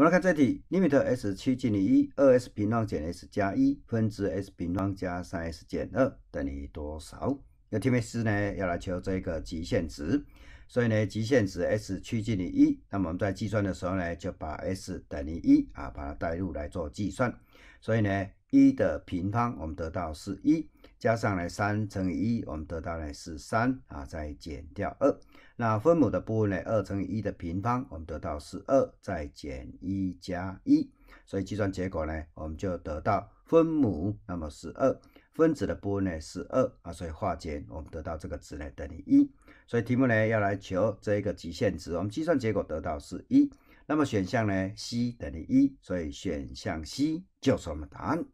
我们来看这题，lim i t s 趋近于一，二 s 平方减 s 加一分之 s 平方加三 s 减二等于多少？那 TMS 呢，要来求这个极限值，所以呢，极限值 s 趋近于一，那么我们在计算的时候呢，就把 s 等于一啊，把它代入来做计算。所以呢，一的平方我们得到是一，加上来三乘以一，我们得到呢是三啊，再减掉二。那分母的部分呢，二乘以一的平方，我们得到是二，再减一加一，所以计算结果呢，我们就得到分母那么是二。分子的波呢是二啊，所以化简我们得到这个值呢等于一，所以题目呢要来求这一个极限值，我们计算结果得到是一，那么选项呢 C 等于一，所以选项 C 就是我们答案。